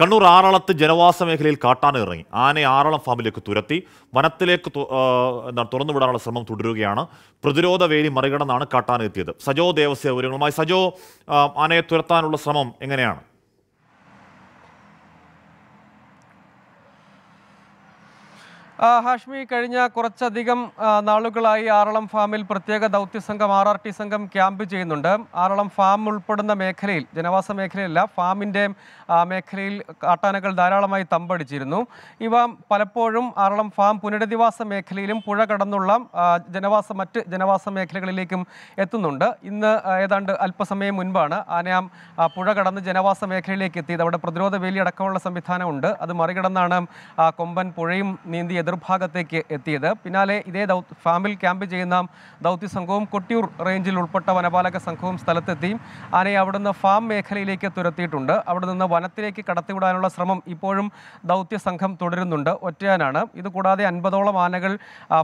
കണ്ണൂർ ആറളത്ത് ജനവാസ മേഖലയിൽ കാട്ടാന ഇറങ്ങി ആനയെ ആറളം ഫാമിലേക്ക് തുരത്തി വനത്തിലേക്ക് എന്താണ് തുറന്നുവിടാനുള്ള ശ്രമം തുടരുകയാണ് പ്രതിരോധ വേലി മറികടന്നാണ് കാട്ടാന എത്തിയത് സജോ ദേവസ്യ വിവരങ്ങളുമായി സജോ ആനയെ തുരത്താനുള്ള ശ്രമം എങ്ങനെയാണ് ഹാഷ്മി കഴിഞ്ഞ കുറച്ചധികം നാളുകളായി ആറളം ഫാമിൽ പ്രത്യേക ദൗത്യ സംഘം ആർ ആർ ടി സംഘം ക്യാമ്പ് ചെയ്യുന്നുണ്ട് ആറളം ഫാം ഉൾപ്പെടുന്ന മേഖലയിൽ ജനവാസ മേഖലയല്ല ഫാമിൻ്റെ മേഖലയിൽ കാട്ടാനകൾ ധാരാളമായി തമ്പടിച്ചിരുന്നു ഇവ പലപ്പോഴും ആറളം ഫാം പുനരധിവാസ മേഖലയിലും പുഴ കടന്നുള്ള ജനവാസ മറ്റ് ജനവാസ മേഖലകളിലേക്കും എത്തുന്നുണ്ട് ഇന്ന് ഏതാണ്ട് അല്പസമയം മുൻപാണ് ആനയാം പുഴ കടന്ന് ജനവാസ മേഖലയിലേക്ക് എത്തിയത് അവിടെ പ്രതിരോധ വേലി അടക്കമുള്ള സംവിധാനമുണ്ട് അത് മറികടന്നാണ് കൊമ്പൻ പുഴയും നീന്തിയത് എതിർഭാഗത്തേക്ക് എത്തിയത് പിന്നാലെ ഇതേ ദൗത്യ ഫാമിൽ ക്യാമ്പ് ചെയ്യുന്ന ദൗത്യ സംഘവും കൊട്ടിയൂർ റേഞ്ചിൽ ഉൾപ്പെട്ട വനപാലക സംഘവും സ്ഥലത്തെത്തി ആനയെ അവിടുന്ന് ഫാം മേഖലയിലേക്ക് തുരത്തിയിട്ടുണ്ട് അവിടെ നിന്ന് വനത്തിലേക്ക് കടത്തിവിടാനുള്ള ശ്രമം ഇപ്പോഴും ദൗത്യ സംഘം തുടരുന്നുണ്ട് ഒറ്റയാനാണ് ഇതുകൂടാതെ അൻപതോളം ആനകൾ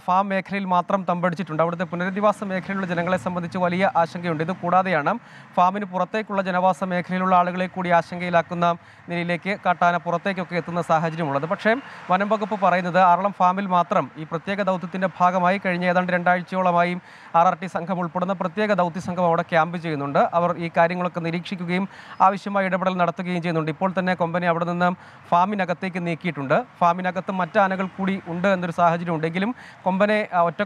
ഫാം മേഖലയിൽ മാത്രം തമ്പടിച്ചിട്ടുണ്ട് അവിടുത്തെ പുനരധിവാസ മേഖലയിലുള്ള ജനങ്ങളെ സംബന്ധിച്ച് വലിയ ആശങ്കയുണ്ട് ഇത് കൂടാതെയാണ് ഫാമിന് പുറത്തേക്കുള്ള ജനവാസ മേഖലയിലുള്ള ആളുകളെ കൂടി ആശങ്കയിലാക്കുന്ന നിലയിലേക്ക് കാട്ടാന പുറത്തേക്കൊക്കെ എത്തുന്ന സാഹചര്യമുള്ളത് പക്ഷേ വനം വകുപ്പ് പറയുന്നത് ആറളം ഫാമിൽ മാത്രം ഈ പ്രത്യേക ദൗത്യത്തിൻ്റെ ഭാഗമായി കഴിഞ്ഞ ഏതാണ്ട് രണ്ടാഴ്ചയോളമായും ആർ ആർ ടി സംഘം ഉൾപ്പെടുന്ന പ്രത്യേക ദൗത്യ സംഘം അവിടെ ക്യാമ്പ് ചെയ്യുന്നുണ്ട് അവർ ഈ കാര്യങ്ങളൊക്കെ നിരീക്ഷിക്കുകയും ആവശ്യമായ ഇടപെടൽ നടത്തുകയും ചെയ്യുന്നുണ്ട് ഇപ്പോൾ തന്നെ കമ്പനി അവിടെ നിന്ന് ഫാമിനകത്തേക്ക് നീക്കിയിട്ടുണ്ട് ഫാമിനകത്ത് മറ്റ് ആനകൾ കൂടി ഉണ്ട് എന്നൊരു സാഹചര്യം ഉണ്ടെങ്കിലും കൊമ്പനെ ഒറ്റ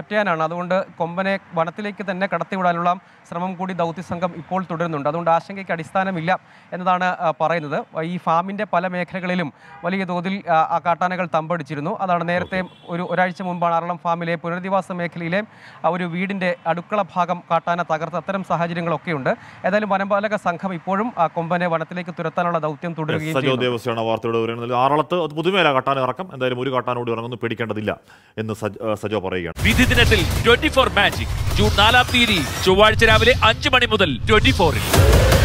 ഒറ്റയാനാണ് അതുകൊണ്ട് കൊമ്പനെ വനത്തിലേക്ക് തന്നെ കടത്തിവിടാനുള്ള ശ്രമം കൂടി സംഘം ഇപ്പോൾ തുടരുന്നുണ്ട് അതുകൊണ്ട് ആശങ്കയ്ക്ക് അടിസ്ഥാനമില്ല എന്നതാണ് പറയുന്നത് ഈ ഫാമിൻ്റെ പല മേഖലകളിലും വലിയ തോതിൽ കാട്ടാനകൾ തമ്പടിച്ചിരുന്നു ഉണ്ടായിരുന്നു അതാണ് നേരത്തെ ഒരു ഒരാഴ്ച മുമ്പാണ് അറളം ഫാമിലെ പുനരധിവാസ മേഖലയിലെ ഒരു വീടിൻ്റെ അടുക്കള ഭാഗം കാട്ടാന തകർത്ത അത്തരം സാഹചര്യങ്ങളൊക്കെയുണ്ട് ഏതായാലും വനപാലക സംഘം ഇപ്പോഴും ആ കൊമ്പനെ വനത്തിലേക്ക് തുരത്താനുള്ള ദൗത്യം തുടരുകയും ആറളത്ത് പുതുമേല കാട്ടാന ഇറക്കം എന്തായാലും ഒരു കാട്ടാനോട് ഇറങ്ങുന്നു പേടിക്കേണ്ടതില്ല എന്ന് സജോ പറയുകയാണ് വിധി ദിനത്തിൽ ട്വന്റി ഫോർ മാജിക് ജൂൺ നാലാം തീയതി ചൊവ്വാഴ്ച രാവിലെ അഞ്ചു മണി മുതൽ ട്വന്റി ഫോറിൽ